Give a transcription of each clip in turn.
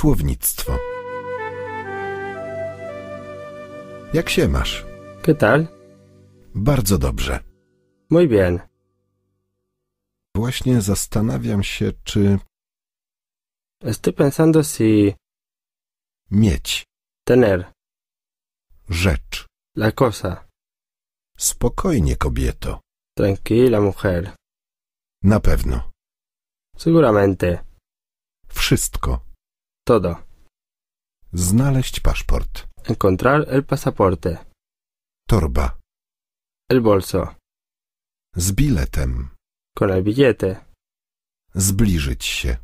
Słownictwo. Jak się masz? ¿Qué tal? Bardzo dobrze. Muy bien. Właśnie zastanawiam się, czy Estoy pensando si mieć tener rzecz. la cosa. Spokojnie, kobieto. Tranquila, mujer. Na pewno. Seguramente. Wszystko. Todo. Znaleźć paszport. Encontrar el pasaporte. Torba. El bolso. Z biletem. Con el billete. Zbliżyć się.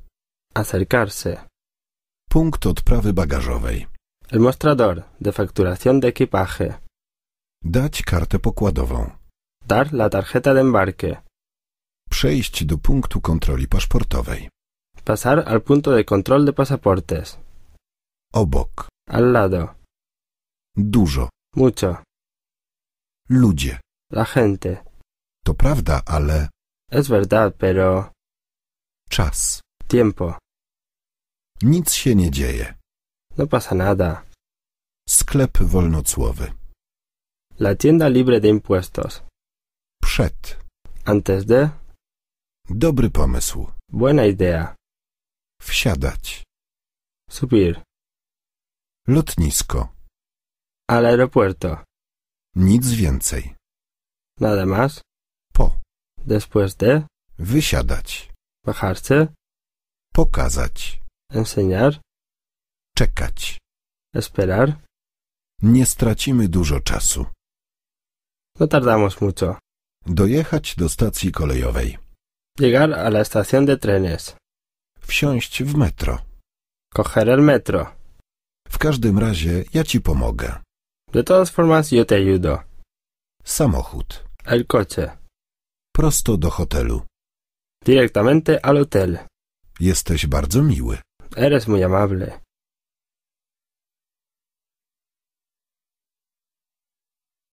Acercarse. Punkt odprawy bagażowej. El mostrador de facturación de equipaje. Dać kartę pokładową. Dar la tarjeta de embarque. Przejść do punktu kontroli paszportowej. Pasar al punto de control de pasaportes. Obok. Al lado. Dużo. Mucho. Ludzie. La gente. To prawda, ale. Es verdad, pero. Czas. Tiempo. Nic się nie dzieje. No pasa nada. Sklep wolnocłowy. La tienda libre de impuestos. Przed. Antes de. Dobry pomysł. Buena idea. Wsiadać. Subir. Lotnisko. Al aeropuerto. Nic więcej. Nada más. Po. Después de. Wysiadać. Bajarse. Pokazać. Enseñar. Czekać. Esperar. Nie stracimy dużo czasu. No tardamos mucho. Dojechać do stacji kolejowej. Llegar a la estación de trenes wsiąść w metro. Koherer el metro. W każdym razie ja ci pomogę. De todas formas yo te ayudo. Samochód. El coche. Prosto do hotelu. Directamente al hotel. Jesteś bardzo miły. Eres muy amable.